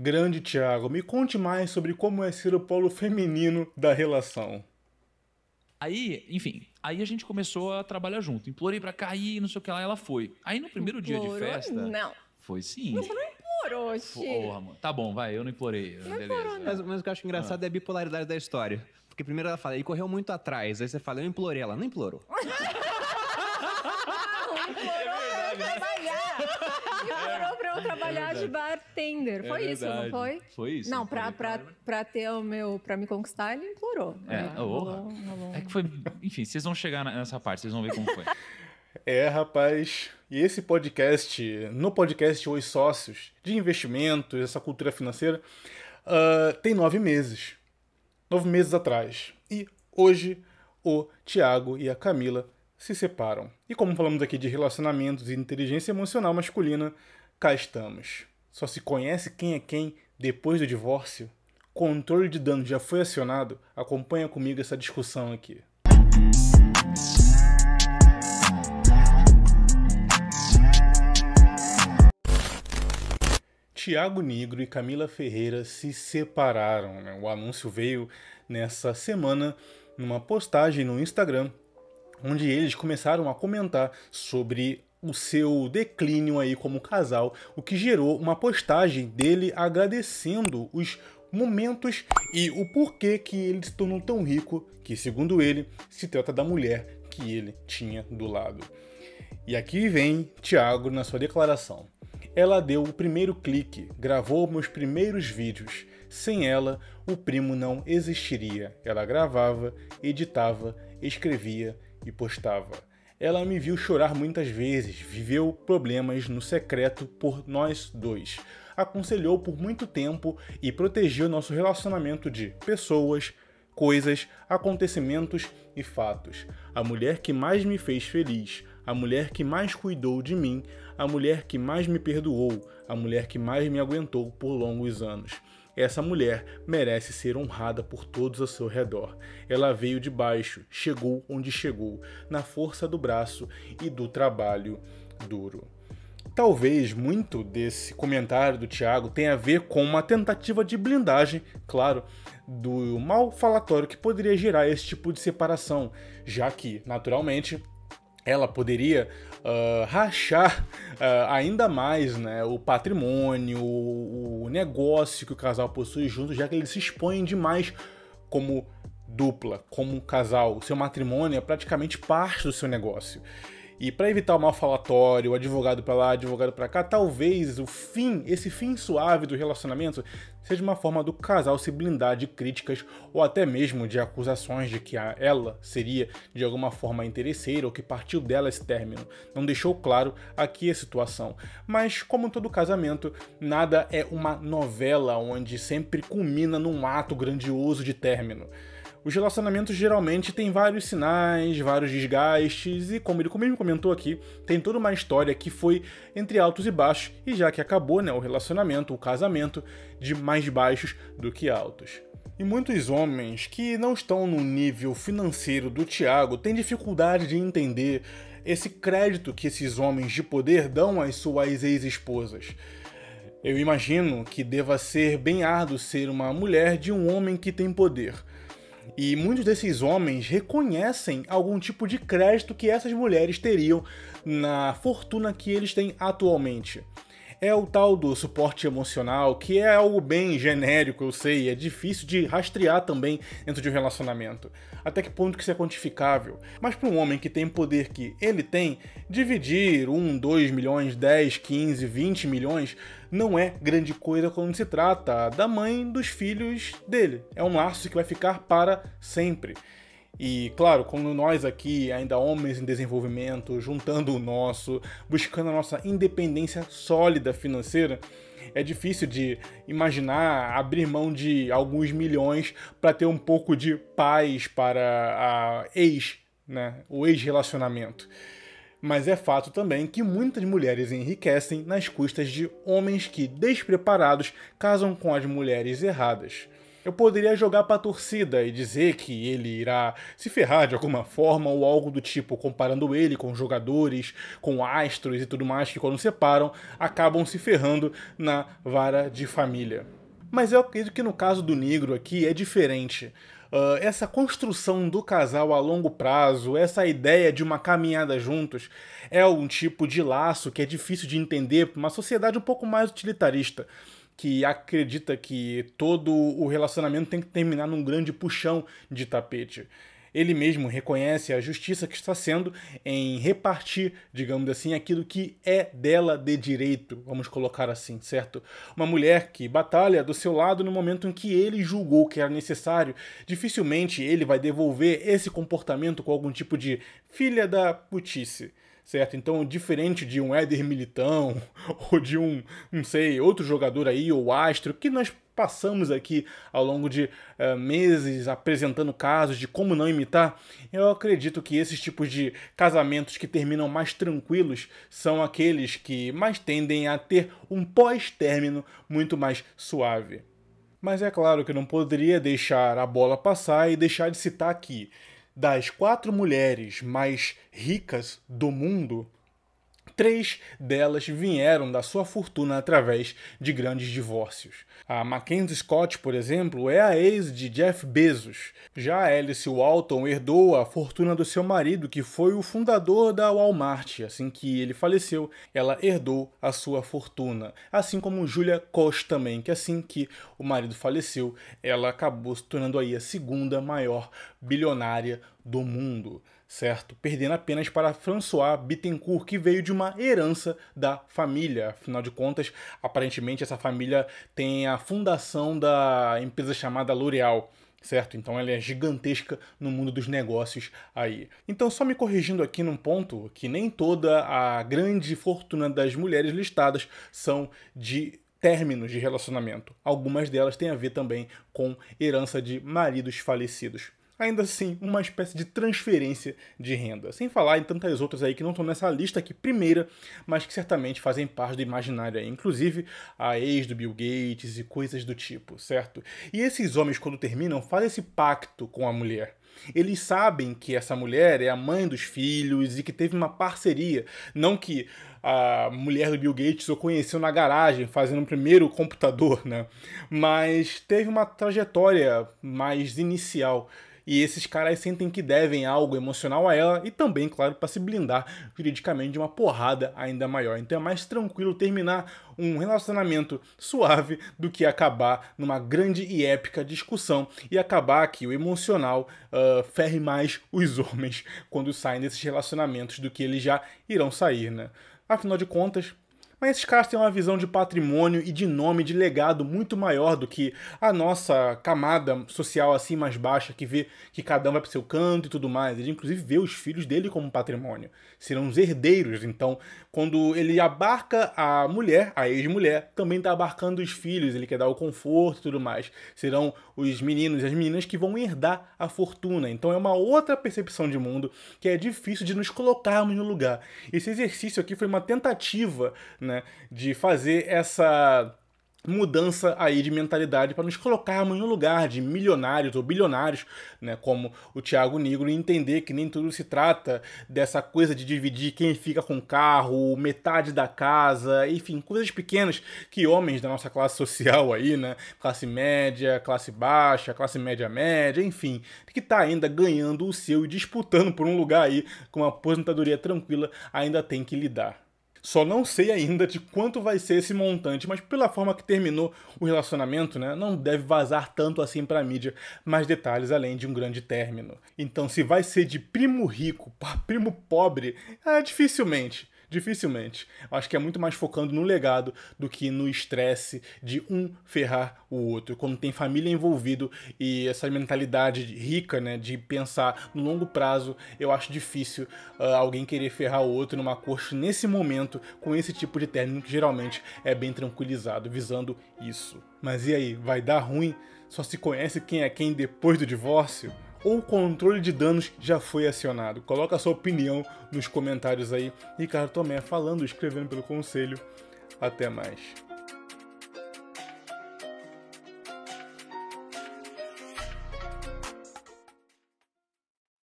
Grande Tiago, me conte mais sobre como é ser o polo feminino da relação. Aí, enfim, aí a gente começou a trabalhar junto. Implorei pra cair, não sei o que lá, ela foi. Aí no primeiro Implorou? dia de festa. Não. Foi sim. Você não implorou, Porra, mano. Tá bom, vai, eu não implorei. Não Implorou, não. Mas, mas o que eu acho engraçado ah. é a bipolaridade da história. Porque primeiro ela fala, ele correu muito atrás. Aí você fala, eu implorei. Ela não implorou. não implorou é verdade, né? é. pra trabalhar. Implorou é. pra é trabalhar de bartender. É foi isso, não foi? Foi isso. Não, pra, pra, pra ter o meu. pra me conquistar, ele implorou. É, né? é que foi. Enfim, vocês vão chegar nessa parte, vocês vão ver como foi. É, rapaz. E esse podcast, no podcast Os Sócios, de investimentos, essa cultura financeira, uh, tem nove meses. Nove meses atrás. E hoje o Tiago e a Camila se separam. E como falamos aqui de relacionamentos e inteligência emocional masculina, Cá estamos. Só se conhece quem é quem depois do divórcio? Controle de dano já foi acionado? Acompanha comigo essa discussão aqui. Tiago Negro e Camila Ferreira se separaram. Né? O anúncio veio nessa semana numa postagem no Instagram onde eles começaram a comentar sobre o seu declínio aí como casal, o que gerou uma postagem dele agradecendo os momentos e o porquê que ele se tornou tão rico, que segundo ele, se trata da mulher que ele tinha do lado. E aqui vem Tiago na sua declaração. Ela deu o primeiro clique, gravou meus primeiros vídeos. Sem ela, o primo não existiria. Ela gravava, editava, escrevia e postava. Ela me viu chorar muitas vezes, viveu problemas no secreto por nós dois, aconselhou por muito tempo e protegeu nosso relacionamento de pessoas, coisas, acontecimentos e fatos. A mulher que mais me fez feliz, a mulher que mais cuidou de mim, a mulher que mais me perdoou, a mulher que mais me aguentou por longos anos. Essa mulher merece ser honrada por todos ao seu redor. Ela veio de baixo, chegou onde chegou, na força do braço e do trabalho duro. Talvez muito desse comentário do Tiago tenha a ver com uma tentativa de blindagem, claro, do mal falatório que poderia gerar esse tipo de separação, já que, naturalmente, ela poderia uh, rachar uh, ainda mais né, o patrimônio, o, o, negócio que o casal possui junto, já que eles se expõem demais como dupla, como casal. O seu matrimônio é praticamente parte do seu negócio. E para evitar o mal falatório, advogado para lá, advogado para cá, talvez o fim, esse fim suave do relacionamento, seja uma forma do casal se blindar de críticas ou até mesmo de acusações de que ela seria de alguma forma interesseira ou que partiu dela esse término. Não deixou claro aqui a situação. Mas, como todo casamento, nada é uma novela onde sempre culmina num ato grandioso de término. Os relacionamentos geralmente têm vários sinais, vários desgastes, e como ele mesmo comentou aqui, tem toda uma história que foi entre altos e baixos, e já que acabou né, o relacionamento, o casamento, de mais baixos do que altos. E muitos homens que não estão no nível financeiro do Tiago têm dificuldade de entender esse crédito que esses homens de poder dão às suas ex-esposas. Eu imagino que deva ser bem árduo ser uma mulher de um homem que tem poder. E muitos desses homens reconhecem algum tipo de crédito que essas mulheres teriam na fortuna que eles têm atualmente é o tal do suporte emocional, que é algo bem genérico, eu sei, é difícil de rastrear também dentro de um relacionamento. Até que ponto que isso é quantificável? Mas para um homem que tem o poder que ele tem, dividir 1, 2 milhões, 10, 15, 20 milhões não é grande coisa quando se trata da mãe dos filhos dele. É um laço que vai ficar para sempre. E claro, como nós aqui, ainda homens em desenvolvimento, juntando o nosso, buscando a nossa independência sólida financeira, é difícil de imaginar abrir mão de alguns milhões para ter um pouco de paz para a ex, né, o ex-relacionamento. Mas é fato também que muitas mulheres enriquecem nas custas de homens que, despreparados, casam com as mulheres erradas eu poderia jogar para a torcida e dizer que ele irá se ferrar de alguma forma ou algo do tipo, comparando ele com jogadores, com astros e tudo mais que quando separam acabam se ferrando na vara de família. Mas eu acredito que no caso do negro aqui é diferente. Uh, essa construção do casal a longo prazo, essa ideia de uma caminhada juntos, é um tipo de laço que é difícil de entender para uma sociedade um pouco mais utilitarista que acredita que todo o relacionamento tem que terminar num grande puxão de tapete. Ele mesmo reconhece a justiça que está sendo em repartir, digamos assim, aquilo que é dela de direito, vamos colocar assim, certo? Uma mulher que batalha do seu lado no momento em que ele julgou que era necessário, dificilmente ele vai devolver esse comportamento com algum tipo de filha da putice certo? Então, diferente de um Éder Militão, ou de um, não sei, outro jogador aí, ou astro, que nós passamos aqui ao longo de uh, meses apresentando casos de como não imitar, eu acredito que esses tipos de casamentos que terminam mais tranquilos são aqueles que mais tendem a ter um pós-término muito mais suave. Mas é claro que não poderia deixar a bola passar e deixar de citar aqui das quatro mulheres mais ricas do mundo, Três delas vieram da sua fortuna através de grandes divórcios. A Mackenzie Scott, por exemplo, é a ex de Jeff Bezos. Já a Alice Walton herdou a fortuna do seu marido, que foi o fundador da Walmart. Assim que ele faleceu, ela herdou a sua fortuna. Assim como Julia Koch também, que assim que o marido faleceu, ela acabou se tornando aí a segunda maior bilionária do mundo certo? Perdendo apenas para François Bittencourt, que veio de uma herança da família. Afinal de contas, aparentemente essa família tem a fundação da empresa chamada L'Oréal certo? Então ela é gigantesca no mundo dos negócios aí. Então só me corrigindo aqui num ponto que nem toda a grande fortuna das mulheres listadas são de términos de relacionamento. Algumas delas têm a ver também com herança de maridos falecidos ainda assim uma espécie de transferência de renda. Sem falar em tantas outras aí que não estão nessa lista aqui primeira, mas que certamente fazem parte do imaginário aí, inclusive a ex do Bill Gates e coisas do tipo, certo? E esses homens quando terminam fazem esse pacto com a mulher. Eles sabem que essa mulher é a mãe dos filhos e que teve uma parceria. Não que a mulher do Bill Gates o conheceu na garagem, fazendo o primeiro computador, né? Mas teve uma trajetória mais inicial e esses caras sentem que devem algo emocional a ela e também, claro, para se blindar juridicamente de uma porrada ainda maior. Então é mais tranquilo terminar um relacionamento suave do que acabar numa grande e épica discussão e acabar que o emocional uh, ferre mais os homens quando saem desses relacionamentos do que eles já irão sair, né? Afinal de contas, mas esses caras têm uma visão de patrimônio e de nome, de legado muito maior do que a nossa camada social assim mais baixa, que vê que cada um vai pro seu canto e tudo mais. Ele inclusive vê os filhos dele como patrimônio, serão os herdeiros. Então, quando ele abarca a mulher, a ex-mulher, também tá abarcando os filhos, ele quer dar o conforto e tudo mais. Serão os meninos e as meninas que vão herdar a fortuna. Então é uma outra percepção de mundo que é difícil de nos colocarmos no lugar. Esse exercício aqui foi uma tentativa, né? De fazer essa mudança aí de mentalidade para nos colocarmos no lugar de milionários ou bilionários, né, como o Tiago Nigro, e entender que nem tudo se trata dessa coisa de dividir quem fica com o carro, metade da casa, enfim, coisas pequenas que homens da nossa classe social aí, né, classe média, classe baixa, classe média média, enfim, que está ainda ganhando o seu e disputando por um lugar aí com uma aposentadoria tranquila, ainda tem que lidar. Só não sei ainda de quanto vai ser esse montante, mas pela forma que terminou o relacionamento, né, não deve vazar tanto assim para a mídia mais detalhes além de um grande término. Então, se vai ser de primo rico para primo pobre, é dificilmente. Dificilmente. Acho que é muito mais focando no legado do que no estresse de um ferrar o outro. Quando tem família envolvido e essa mentalidade rica, né, de pensar no longo prazo, eu acho difícil uh, alguém querer ferrar o outro numa corte nesse momento com esse tipo de término que geralmente é bem tranquilizado, visando isso. Mas e aí, vai dar ruim? Só se conhece quem é quem depois do divórcio? ou o controle de danos já foi acionado? Coloca a sua opinião nos comentários aí. Ricardo Tomé falando, escrevendo pelo conselho. Até mais.